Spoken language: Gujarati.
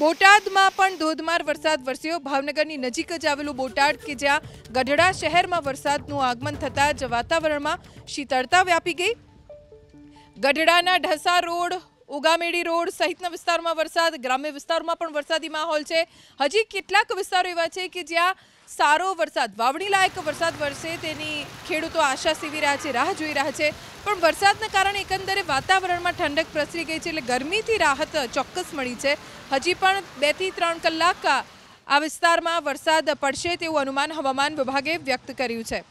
બોટાદમાં પણ ધોધમાર વરસાદ વરસ્યો ભાવનગરની નજીક જ આવેલું બોટાદ કે જ્યાં ગઢડા શહેરમાં વરસાદનું આગમન થતાં જ વાતાવરણમાં શીતળતા વ્યાપી ગઈ ગઢડાના ઢસા રોડ ઉગામેડી રોડ સહિતના વિસ્તારમાં વરસાદ ગ્રામ્ય વિસ્તારમાં પણ વરસાદી માહોલ છે હજી કેટલાક વિસ્તારો એવા છે કે જ્યાં સારો વરસાદ વાવણી લાયક વરસાદ વરસે તેની ખેડૂતો આશા સીવી રહ્યા છે રાહ જોઈ રહ્યા છે પણ વરસાદના કારણે એકંદરે વાતાવરણમાં ઠંડક પ્રસરી ગઈ છે એટલે ગરમીથી રાહત ચોક્કસ મળી છે હજી પણ બેથી ત્રણ કલાક આ વિસ્તારમાં વરસાદ પડશે તેવું અનુમાન હવામાન વિભાગે વ્યક્ત કર્યું છે